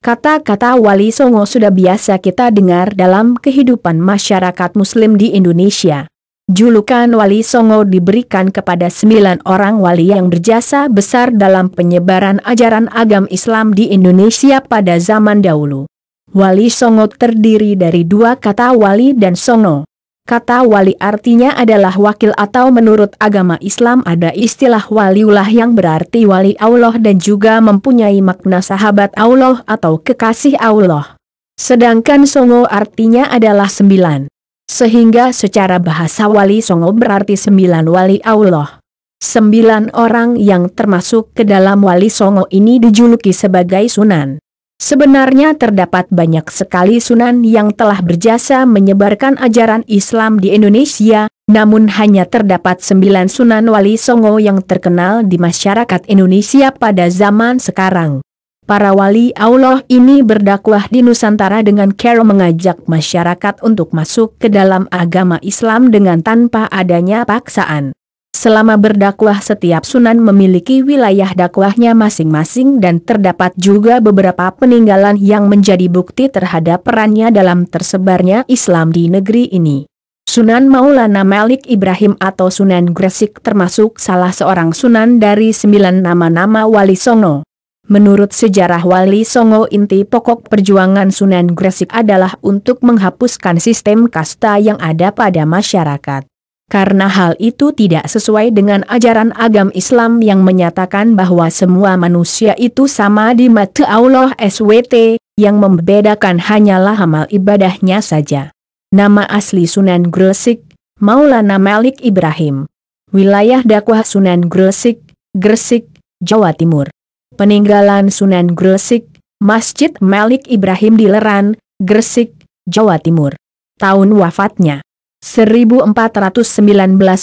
Kata-kata Wali Songo sudah biasa kita dengar dalam kehidupan masyarakat muslim di Indonesia. Julukan Wali Songo diberikan kepada sembilan orang wali yang berjasa besar dalam penyebaran ajaran agama Islam di Indonesia pada zaman dahulu. Wali Songo terdiri dari dua kata wali dan songo. Kata wali artinya adalah wakil atau menurut agama Islam ada istilah waliullah yang berarti wali Allah dan juga mempunyai makna sahabat Allah atau kekasih Allah. Sedangkan songo artinya adalah sembilan. Sehingga secara bahasa wali songo berarti sembilan wali Allah. Sembilan orang yang termasuk ke dalam wali songo ini dijuluki sebagai sunan. Sebenarnya terdapat banyak sekali sunan yang telah berjasa menyebarkan ajaran Islam di Indonesia, namun hanya terdapat sembilan sunan wali songo yang terkenal di masyarakat Indonesia pada zaman sekarang. Para wali Allah ini berdakwah di Nusantara dengan care mengajak masyarakat untuk masuk ke dalam agama Islam dengan tanpa adanya paksaan. Selama berdakwah setiap sunan memiliki wilayah dakwahnya masing-masing dan terdapat juga beberapa peninggalan yang menjadi bukti terhadap perannya dalam tersebarnya Islam di negeri ini. Sunan Maulana Malik Ibrahim atau Sunan Gresik termasuk salah seorang sunan dari sembilan nama-nama Wali Songo. Menurut sejarah Wali Songo inti pokok perjuangan Sunan Gresik adalah untuk menghapuskan sistem kasta yang ada pada masyarakat karena hal itu tidak sesuai dengan ajaran agam Islam yang menyatakan bahwa semua manusia itu sama di mata Allah SWT, yang membedakan hanyalah amal ibadahnya saja. Nama asli Sunan Gresik, Maulana Malik Ibrahim. Wilayah dakwah Sunan Gresik, Gresik, Jawa Timur. Peninggalan Sunan Gresik, Masjid Malik Ibrahim di Leran, Gresik, Jawa Timur. Tahun wafatnya 1419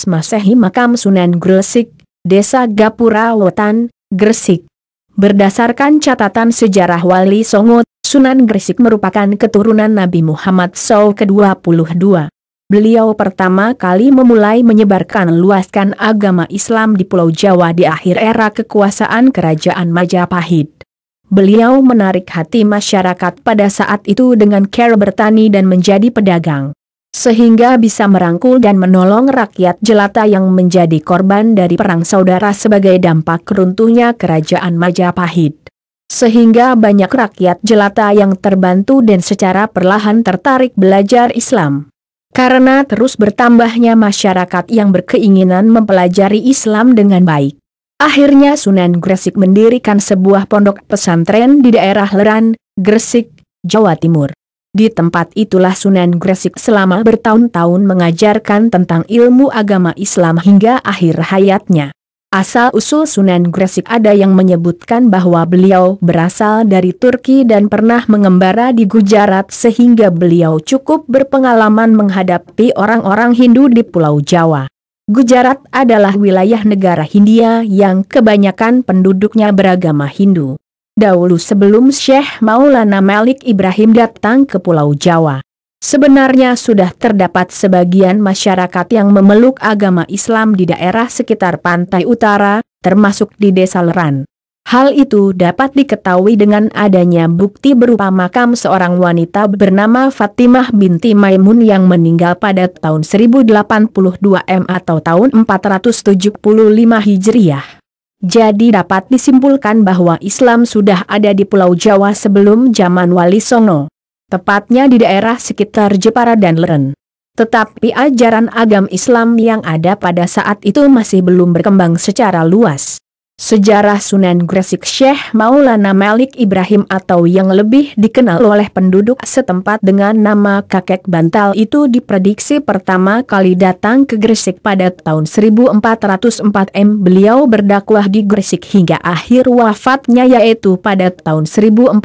Masehi Makam Sunan Gresik, Desa Gapura Wetan, Gresik. Berdasarkan catatan sejarah Wali Songo, Sunan Gresik merupakan keturunan Nabi Muhammad SAW ke-22. Beliau pertama kali memulai menyebarkan luaskan agama Islam di Pulau Jawa di akhir era kekuasaan Kerajaan Majapahit. Beliau menarik hati masyarakat pada saat itu dengan cara bertani dan menjadi pedagang sehingga bisa merangkul dan menolong rakyat jelata yang menjadi korban dari perang saudara sebagai dampak runtuhnya kerajaan Majapahit. Sehingga banyak rakyat jelata yang terbantu dan secara perlahan tertarik belajar Islam. Karena terus bertambahnya masyarakat yang berkeinginan mempelajari Islam dengan baik. Akhirnya Sunan Gresik mendirikan sebuah pondok pesantren di daerah Leran, Gresik, Jawa Timur. Di tempat itulah Sunan Gresik selama bertahun-tahun mengajarkan tentang ilmu agama Islam hingga akhir hayatnya. Asal-usul Sunan Gresik ada yang menyebutkan bahwa beliau berasal dari Turki dan pernah mengembara di Gujarat sehingga beliau cukup berpengalaman menghadapi orang-orang Hindu di Pulau Jawa. Gujarat adalah wilayah negara Hindia yang kebanyakan penduduknya beragama Hindu dahulu sebelum Syekh Maulana Malik Ibrahim datang ke Pulau Jawa. Sebenarnya sudah terdapat sebagian masyarakat yang memeluk agama Islam di daerah sekitar pantai utara, termasuk di desa Leran. Hal itu dapat diketahui dengan adanya bukti berupa makam seorang wanita bernama Fatimah binti Maimun yang meninggal pada tahun 1082 M atau tahun 475 Hijriah. Jadi dapat disimpulkan bahwa Islam sudah ada di Pulau Jawa sebelum zaman Wali Songo. Tepatnya di daerah sekitar Jepara dan Leren. Tetapi ajaran agam Islam yang ada pada saat itu masih belum berkembang secara luas. Sejarah Sunan Gresik Syekh Maulana Malik Ibrahim atau yang lebih dikenal oleh penduduk setempat dengan nama Kakek Bantal itu diprediksi pertama kali datang ke Gresik pada tahun 1404 M. Beliau berdakwah di Gresik hingga akhir wafatnya yaitu pada tahun 1419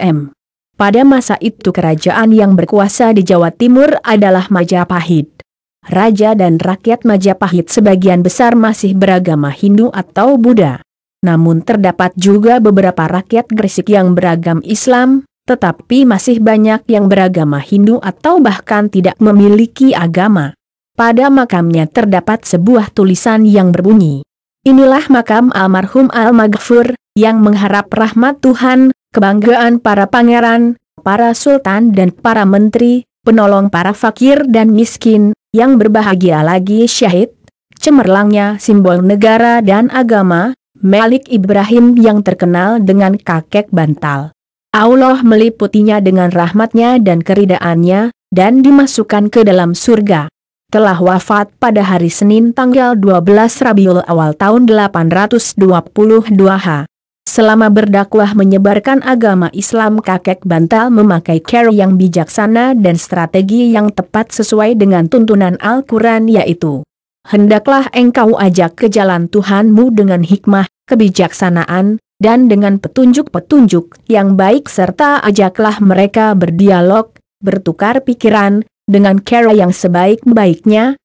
M. Pada masa itu kerajaan yang berkuasa di Jawa Timur adalah Majapahit raja dan rakyat Majapahit sebagian besar masih beragama Hindu atau Buddha. Namun terdapat juga beberapa rakyat Gresik yang beragam Islam, tetapi masih banyak yang beragama Hindu atau bahkan tidak memiliki agama. Pada makamnya terdapat sebuah tulisan yang berbunyi, Inilah makam almarhum Al-Maghfur, yang mengharap rahmat Tuhan, kebanggaan para pangeran, para sultan dan para menteri, penolong para fakir dan miskin, yang berbahagia lagi syahid, cemerlangnya simbol negara dan agama, Malik Ibrahim yang terkenal dengan kakek bantal. Allah meliputinya dengan rahmatnya dan keridaannya, dan dimasukkan ke dalam surga. Telah wafat pada hari Senin tanggal 12 Rabiul awal tahun 822 H. Selama berdakwah menyebarkan agama Islam kakek bantal memakai cara yang bijaksana dan strategi yang tepat sesuai dengan tuntunan Al-Quran yaitu Hendaklah engkau ajak ke jalan Tuhanmu dengan hikmah, kebijaksanaan, dan dengan petunjuk-petunjuk yang baik serta ajaklah mereka berdialog, bertukar pikiran, dengan cara yang sebaik-baiknya,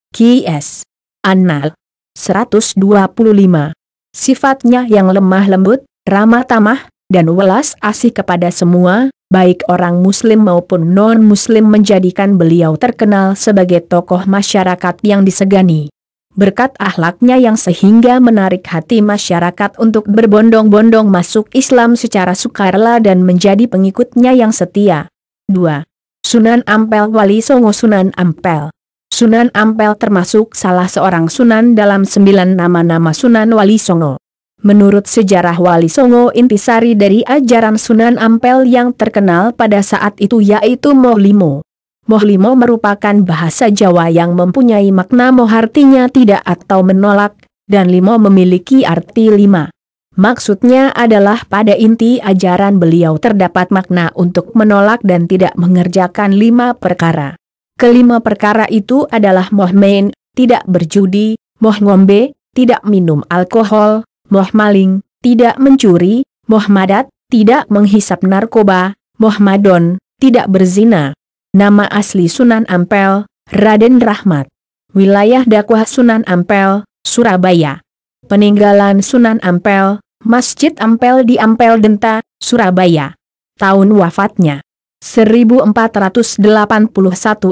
An-Nahl 125. Sifatnya yang lemah lembut, ramah tamah, dan welas asih kepada semua, baik orang muslim maupun non-muslim menjadikan beliau terkenal sebagai tokoh masyarakat yang disegani. Berkat ahlaknya yang sehingga menarik hati masyarakat untuk berbondong-bondong masuk Islam secara sukarela dan menjadi pengikutnya yang setia. 2. Sunan Ampel Wali Songo Sunan Ampel Sunan Ampel termasuk salah seorang sunan dalam sembilan nama-nama Sunan Wali Songo. Menurut sejarah Wali Songo intisari dari ajaran Sunan Ampel yang terkenal pada saat itu yaitu Mohlimo. Mohlimo merupakan bahasa Jawa yang mempunyai makna moh artinya tidak atau menolak, dan limo memiliki arti lima. Maksudnya adalah pada inti ajaran beliau terdapat makna untuk menolak dan tidak mengerjakan lima perkara. Kelima perkara itu adalah moh main, tidak berjudi, moh ngombe, tidak minum alkohol, moh maling, tidak mencuri, moh madat, tidak menghisap narkoba, moh madon, tidak berzina. Nama asli Sunan Ampel, Raden Rahmat. Wilayah dakwah Sunan Ampel, Surabaya. Peninggalan Sunan Ampel, Masjid Ampel di Ampel Denta, Surabaya. Tahun wafatnya 1481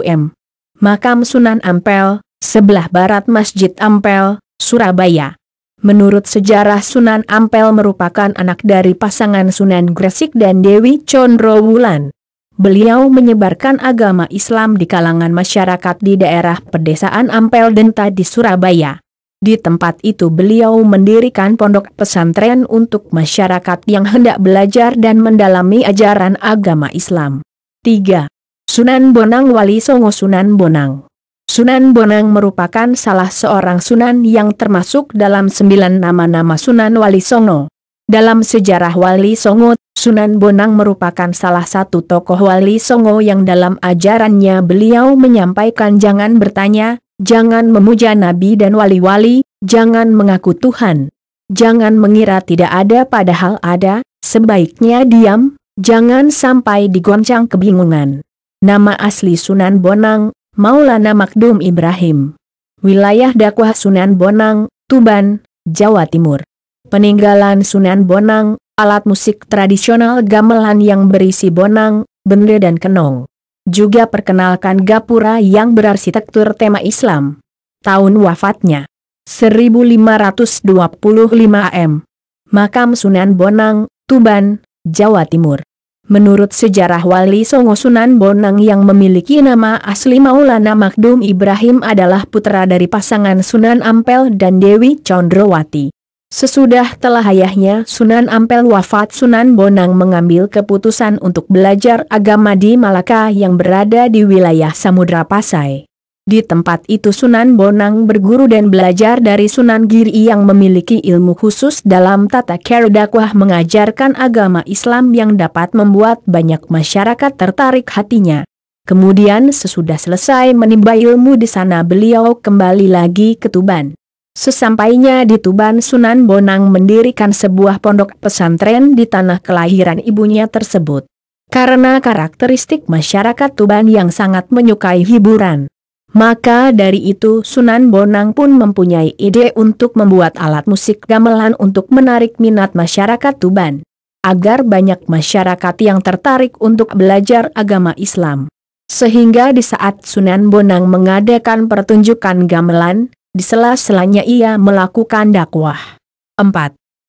M. Makam Sunan Ampel, sebelah barat Masjid Ampel, Surabaya. Menurut sejarah Sunan Ampel merupakan anak dari pasangan Sunan Gresik dan Dewi Condrowulan. Beliau menyebarkan agama Islam di kalangan masyarakat di daerah pedesaan Ampel Denta di Surabaya. Di tempat itu beliau mendirikan pondok pesantren untuk masyarakat yang hendak belajar dan mendalami ajaran agama Islam. 3. Sunan Bonang Wali Songo Sunan Bonang Sunan Bonang merupakan salah seorang Sunan yang termasuk dalam sembilan nama-nama Sunan Wali Songo. Dalam sejarah Wali Songo, Sunan Bonang merupakan salah satu tokoh Wali Songo yang dalam ajarannya beliau menyampaikan jangan bertanya, jangan memuja nabi dan wali-wali, jangan mengaku Tuhan. Jangan mengira tidak ada padahal ada, sebaiknya diam, jangan sampai digoncang kebingungan. Nama asli Sunan Bonang Maulana Makdum Ibrahim. Wilayah dakwah Sunan Bonang, Tuban, Jawa Timur. Peninggalan Sunan Bonang, alat musik tradisional gamelan yang berisi bonang, bende dan kenong. Juga perkenalkan gapura yang berarsitektur tema Islam. Tahun wafatnya 1525 AM. Makam Sunan Bonang, Tuban, Jawa Timur. Menurut sejarah Wali Songo Sunan Bonang yang memiliki nama asli Maulana Makdum Ibrahim adalah putra dari pasangan Sunan Ampel dan Dewi Condrowati. Sesudah telah ayahnya Sunan Ampel wafat Sunan Bonang mengambil keputusan untuk belajar agama di Malaka yang berada di wilayah Samudra Pasai. Di tempat itu Sunan Bonang berguru dan belajar dari Sunan Giri yang memiliki ilmu khusus dalam tata cara dakwah mengajarkan agama Islam yang dapat membuat banyak masyarakat tertarik hatinya. Kemudian sesudah selesai menimba ilmu di sana beliau kembali lagi ke Tuban. Sesampainya di Tuban Sunan Bonang mendirikan sebuah pondok pesantren di tanah kelahiran ibunya tersebut. Karena karakteristik masyarakat Tuban yang sangat menyukai hiburan maka dari itu Sunan Bonang pun mempunyai ide untuk membuat alat musik gamelan untuk menarik minat masyarakat Tuban. Agar banyak masyarakat yang tertarik untuk belajar agama Islam. Sehingga di saat Sunan Bonang mengadakan pertunjukan gamelan, di sela-selanya ia melakukan dakwah. 4.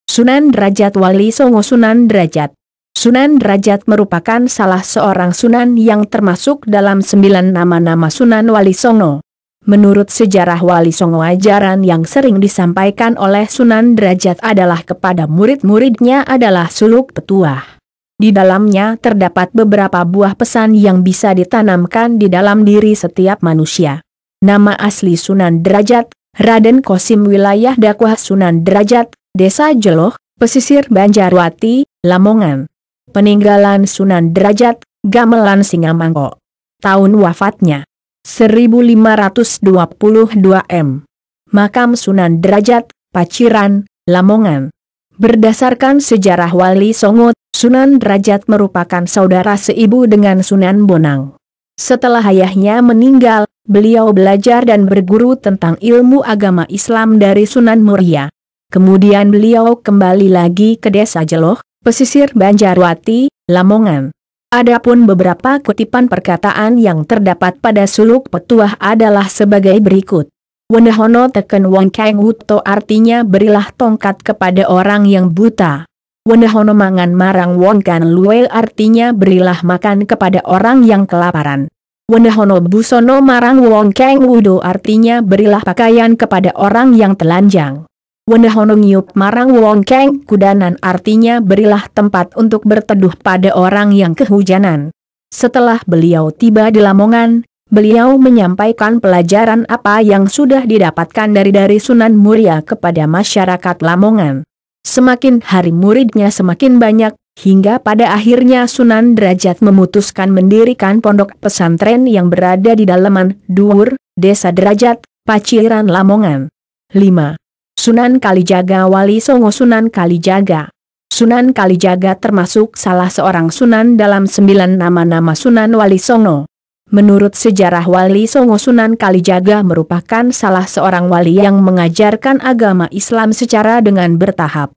Sunan Derajat Wali Songo Sunan Derajat Sunan Derajat merupakan salah seorang Sunan yang termasuk dalam sembilan nama-nama Sunan Wali Songo. Menurut sejarah Wali Songo ajaran yang sering disampaikan oleh Sunan Derajat adalah kepada murid-muridnya adalah suluk petuah. Di dalamnya terdapat beberapa buah pesan yang bisa ditanamkan di dalam diri setiap manusia. Nama asli Sunan Derajat, Raden Kosim wilayah dakwah Sunan Derajat, Desa Jeloh, Pesisir Banjarwati, Lamongan. Peninggalan Sunan Derajat, Gamelan Singamangko. Tahun wafatnya 1522 M. Makam Sunan Derajat, Paciran, Lamongan. Berdasarkan sejarah Wali Songo, Sunan Derajat merupakan saudara seibu dengan Sunan Bonang. Setelah ayahnya meninggal, beliau belajar dan berguru tentang ilmu agama Islam dari Sunan Muria. Kemudian beliau kembali lagi ke desa Jeloh, pesisir Banjarwati, Lamongan. Adapun beberapa kutipan perkataan yang terdapat pada suluk petuah adalah sebagai berikut. Wenehono teken wong kang wuto artinya berilah tongkat kepada orang yang buta. Wenehono mangan marang wong kan luel artinya berilah makan kepada orang yang kelaparan. Wenehono busono marang wong kang wudo artinya berilah pakaian kepada orang yang telanjang. Wenehonongyup marang Wong kudanan artinya berilah tempat untuk berteduh pada orang yang kehujanan. Setelah beliau tiba di Lamongan, beliau menyampaikan pelajaran apa yang sudah didapatkan dari dari Sunan Muria kepada masyarakat Lamongan. Semakin hari muridnya semakin banyak, hingga pada akhirnya Sunan Derajat memutuskan mendirikan pondok pesantren yang berada di dalaman Duur, Desa Derajat, Paciran Lamongan. 5. Sunan Kalijaga Wali Songo Sunan Kalijaga. Sunan Kalijaga termasuk salah seorang Sunan dalam sembilan nama-nama Sunan Wali Songo. Menurut sejarah Wali Songo Sunan Kalijaga merupakan salah seorang wali yang mengajarkan agama Islam secara dengan bertahap.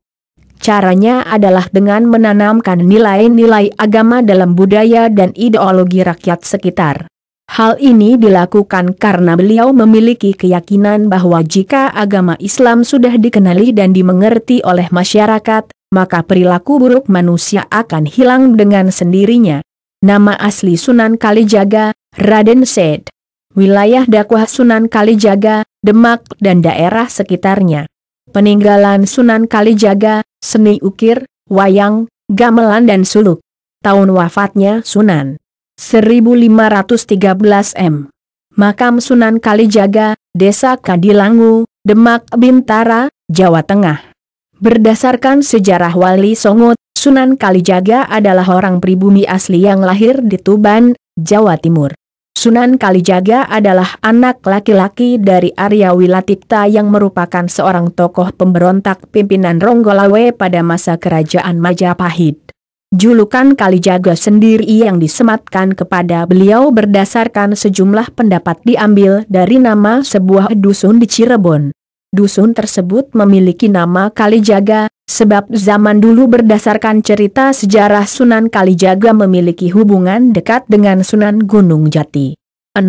Caranya adalah dengan menanamkan nilai-nilai agama dalam budaya dan ideologi rakyat sekitar. Hal ini dilakukan karena beliau memiliki keyakinan bahwa jika agama Islam sudah dikenali dan dimengerti oleh masyarakat, maka perilaku buruk manusia akan hilang dengan sendirinya. Nama asli Sunan Kalijaga, Raden Said. Wilayah dakwah Sunan Kalijaga, Demak dan daerah sekitarnya. Peninggalan Sunan Kalijaga, seni ukir, wayang, gamelan dan suluk. Tahun wafatnya Sunan 1513 M. Makam Sunan Kalijaga, Desa Kadilangu, Demak Bintara, Jawa Tengah. Berdasarkan sejarah Wali Songo, Sunan Kalijaga adalah orang pribumi asli yang lahir di Tuban, Jawa Timur. Sunan Kalijaga adalah anak laki-laki dari Arya Wilatipta yang merupakan seorang tokoh pemberontak pimpinan Ronggolawe pada masa Kerajaan Majapahit. Julukan Kalijaga sendiri yang disematkan kepada beliau berdasarkan sejumlah pendapat diambil dari nama sebuah dusun di Cirebon. Dusun tersebut memiliki nama Kalijaga, sebab zaman dulu berdasarkan cerita sejarah Sunan Kalijaga memiliki hubungan dekat dengan Sunan Gunung Jati. 6.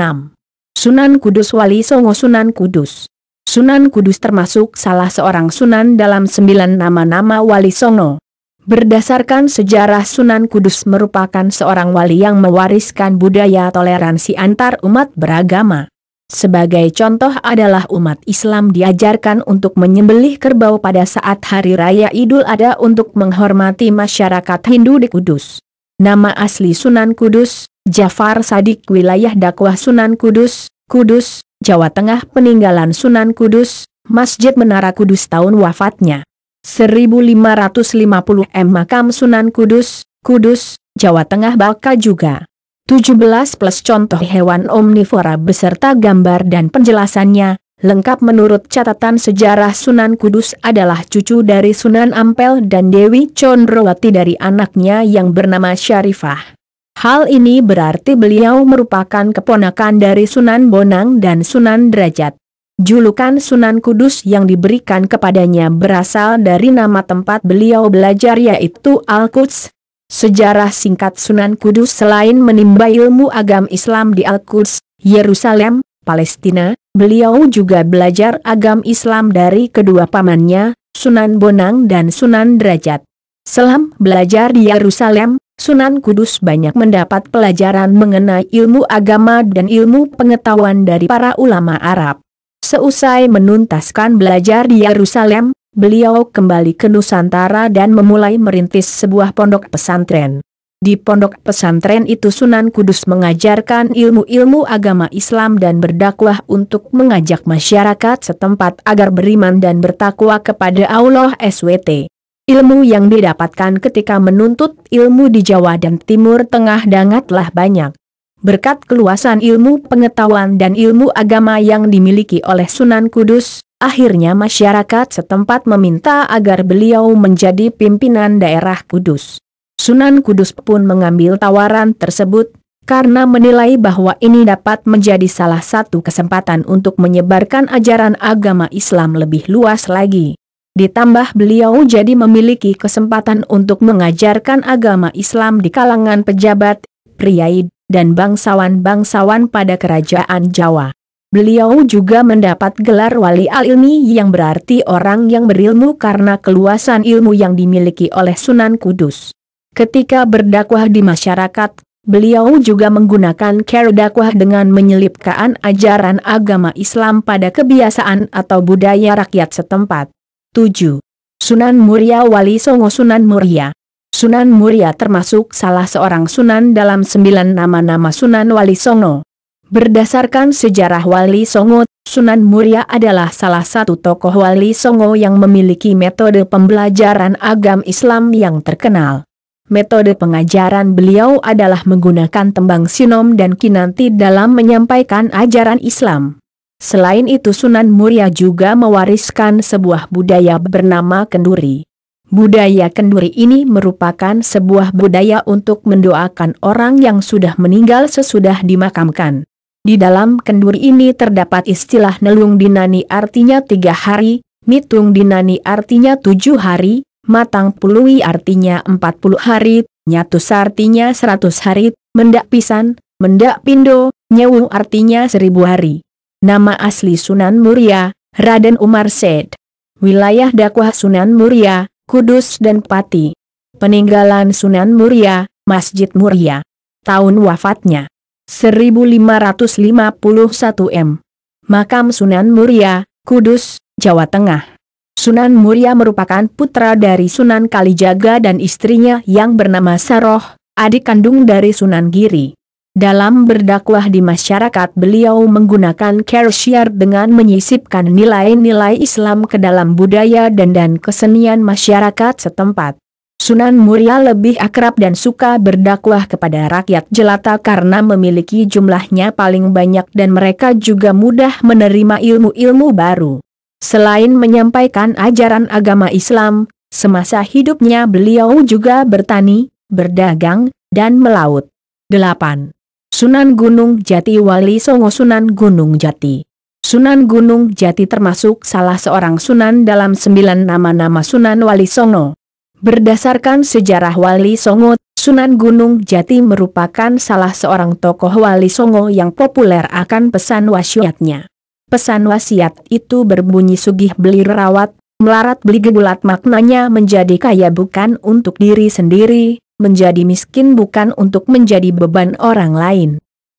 Sunan Kudus Wali Songo Sunan Kudus Sunan Kudus termasuk salah seorang Sunan dalam sembilan nama-nama Wali Songo. Berdasarkan sejarah Sunan Kudus merupakan seorang wali yang mewariskan budaya toleransi antar umat beragama. Sebagai contoh adalah umat Islam diajarkan untuk menyembelih kerbau pada saat Hari Raya Idul Adha untuk menghormati masyarakat Hindu di Kudus. Nama asli Sunan Kudus, Jafar Sadik Wilayah Dakwah Sunan Kudus, Kudus, Jawa Tengah Peninggalan Sunan Kudus, Masjid Menara Kudus tahun wafatnya. 1550 M Makam Sunan Kudus, Kudus, Jawa Tengah Baka juga. 17 plus contoh hewan omnivora beserta gambar dan penjelasannya, lengkap menurut catatan sejarah Sunan Kudus adalah cucu dari Sunan Ampel dan Dewi Condrowati dari anaknya yang bernama Syarifah. Hal ini berarti beliau merupakan keponakan dari Sunan Bonang dan Sunan Derajat. Julukan Sunan Kudus yang diberikan kepadanya berasal dari nama tempat beliau belajar yaitu Al-Quds. Sejarah singkat Sunan Kudus selain menimba ilmu agam Islam di Al-Quds, Yerusalem, Palestina, beliau juga belajar agam Islam dari kedua pamannya, Sunan Bonang dan Sunan Derajat. Selam belajar di Yerusalem, Sunan Kudus banyak mendapat pelajaran mengenai ilmu agama dan ilmu pengetahuan dari para ulama Arab. Seusai menuntaskan belajar di Yerusalem, beliau kembali ke Nusantara dan memulai merintis sebuah pondok pesantren. Di pondok pesantren itu Sunan Kudus mengajarkan ilmu-ilmu agama Islam dan berdakwah untuk mengajak masyarakat setempat agar beriman dan bertakwa kepada Allah SWT. Ilmu yang didapatkan ketika menuntut ilmu di Jawa dan Timur Tengah sangatlah banyak. Berkat keluasan ilmu pengetahuan dan ilmu agama yang dimiliki oleh Sunan Kudus, akhirnya masyarakat setempat meminta agar beliau menjadi pimpinan daerah Kudus. Sunan Kudus pun mengambil tawaran tersebut, karena menilai bahwa ini dapat menjadi salah satu kesempatan untuk menyebarkan ajaran agama Islam lebih luas lagi. Ditambah beliau jadi memiliki kesempatan untuk mengajarkan agama Islam di kalangan pejabat, priaid, dan bangsawan-bangsawan pada kerajaan Jawa. Beliau juga mendapat gelar wali al-ilmi yang berarti orang yang berilmu karena keluasan ilmu yang dimiliki oleh Sunan Kudus. Ketika berdakwah di masyarakat, beliau juga menggunakan cara dakwah dengan menyelipkan ajaran agama Islam pada kebiasaan atau budaya rakyat setempat. 7. Sunan Muria Wali Songo Sunan Muria Sunan Muria termasuk salah seorang Sunan dalam sembilan nama-nama Sunan Wali Songo. Berdasarkan sejarah Wali Songo, Sunan Muria adalah salah satu tokoh Wali Songo yang memiliki metode pembelajaran agam Islam yang terkenal. Metode pengajaran beliau adalah menggunakan tembang sinom dan kinanti dalam menyampaikan ajaran Islam. Selain itu Sunan Muria juga mewariskan sebuah budaya bernama kenduri. Budaya kenduri ini merupakan sebuah budaya untuk mendoakan orang yang sudah meninggal sesudah dimakamkan. Di dalam kenduri ini terdapat istilah nelung dinani artinya tiga hari, mitung dinani artinya tujuh hari, matang pului artinya empat puluh hari, nyatus artinya seratus hari, mendak pisan, mendak pindo, nyewung artinya seribu hari. Nama asli Sunan Muria, Raden Umar Said. Wilayah dakwah Sunan Muria, Kudus dan Pati. Peninggalan Sunan Muria, Masjid Muria. Tahun wafatnya. 1551 M. Makam Sunan Muria, Kudus, Jawa Tengah. Sunan Muria merupakan putra dari Sunan Kalijaga dan istrinya yang bernama Saroh, adik kandung dari Sunan Giri. Dalam berdakwah di masyarakat beliau menggunakan kersyar dengan menyisipkan nilai-nilai Islam ke dalam budaya dan dan kesenian masyarakat setempat. Sunan Muria lebih akrab dan suka berdakwah kepada rakyat jelata karena memiliki jumlahnya paling banyak dan mereka juga mudah menerima ilmu-ilmu baru. Selain menyampaikan ajaran agama Islam, semasa hidupnya beliau juga bertani, berdagang, dan melaut. 8. Sunan Gunung Jati Wali Songo Sunan Gunung Jati Sunan Gunung Jati termasuk salah seorang sunan dalam sembilan nama-nama Sunan Wali Songo. Berdasarkan sejarah Wali Songo, Sunan Gunung Jati merupakan salah seorang tokoh Wali Songo yang populer akan pesan wasiatnya. Pesan wasiat itu berbunyi sugih beli rawat, melarat beli gegulat maknanya menjadi kaya bukan untuk diri sendiri, menjadi miskin bukan untuk menjadi beban orang lain.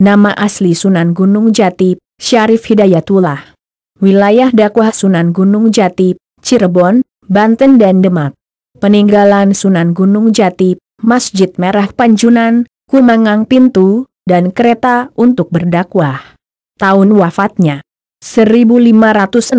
Nama asli Sunan Gunung Jati, Syarif Hidayatullah. Wilayah dakwah Sunan Gunung Jati, Cirebon, Banten dan Demak. Peninggalan Sunan Gunung Jati, Masjid Merah Panjunan, Kumangang Pintu, dan kereta untuk berdakwah. Tahun wafatnya 1568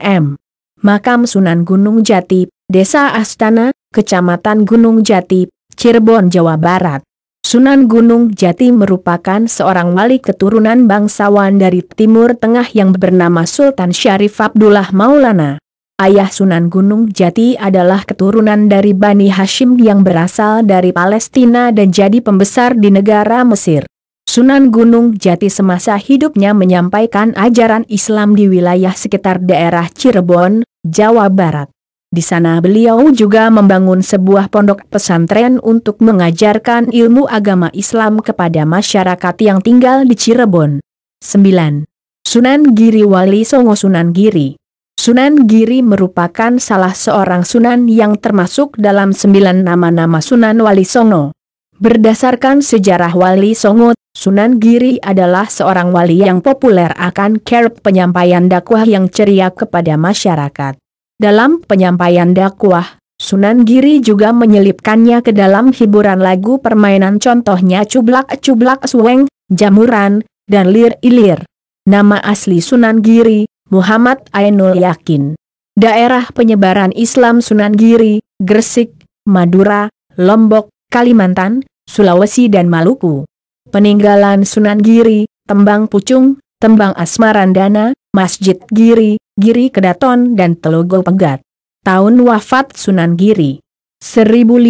M. Makam Sunan Gunung Jati, Desa Astana, Kecamatan Gunung Jati, Cirebon, Jawa Barat. Sunan Gunung Jati merupakan seorang wali keturunan bangsawan dari Timur Tengah yang bernama Sultan Syarif Abdullah Maulana. Ayah Sunan Gunung Jati adalah keturunan dari Bani Hashim yang berasal dari Palestina dan jadi pembesar di negara Mesir. Sunan Gunung Jati semasa hidupnya menyampaikan ajaran Islam di wilayah sekitar daerah Cirebon, Jawa Barat. Di sana beliau juga membangun sebuah pondok pesantren untuk mengajarkan ilmu agama Islam kepada masyarakat yang tinggal di Cirebon. 9. Sunan Giri Wali Songo Sunan Giri Sunan Giri merupakan salah seorang sunan yang termasuk dalam sembilan nama-nama Sunan Wali Songo. Berdasarkan sejarah Wali Songo, Sunan Giri adalah seorang wali yang populer akan kerap penyampaian dakwah yang ceria kepada masyarakat. Dalam penyampaian dakwah, Sunan Giri juga menyelipkannya ke dalam hiburan lagu permainan contohnya cublak-cublak sueng, jamuran, dan lir-ilir. Nama asli Sunan Giri, Muhammad Ainul Yakin. Daerah penyebaran Islam Sunan Giri, Gresik, Madura, Lombok, Kalimantan, Sulawesi dan Maluku. Peninggalan Sunan Giri, Tembang Pucung, Tembang Asmarandana, Masjid Giri, Giri Kedaton dan Telogo Pegat. Tahun wafat Sunan Giri. 1506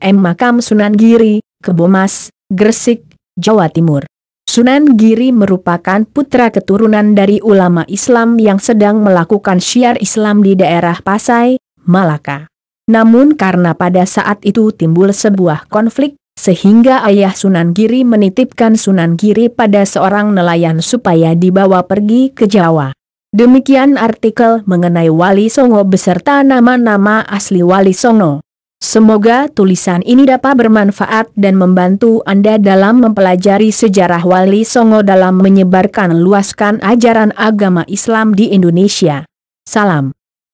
M. Makam Sunan Giri, Kebomas, Gresik, Jawa Timur. Sunan Giri merupakan putra keturunan dari ulama Islam yang sedang melakukan syiar Islam di daerah Pasai, Malaka. Namun karena pada saat itu timbul sebuah konflik, sehingga ayah Sunan Giri menitipkan Sunan Giri pada seorang nelayan supaya dibawa pergi ke Jawa. Demikian artikel mengenai Wali Songo beserta nama-nama asli Wali Songo. Semoga tulisan ini dapat bermanfaat dan membantu Anda dalam mempelajari sejarah Wali Songo dalam menyebarkan luaskan ajaran agama Islam di Indonesia. Salam.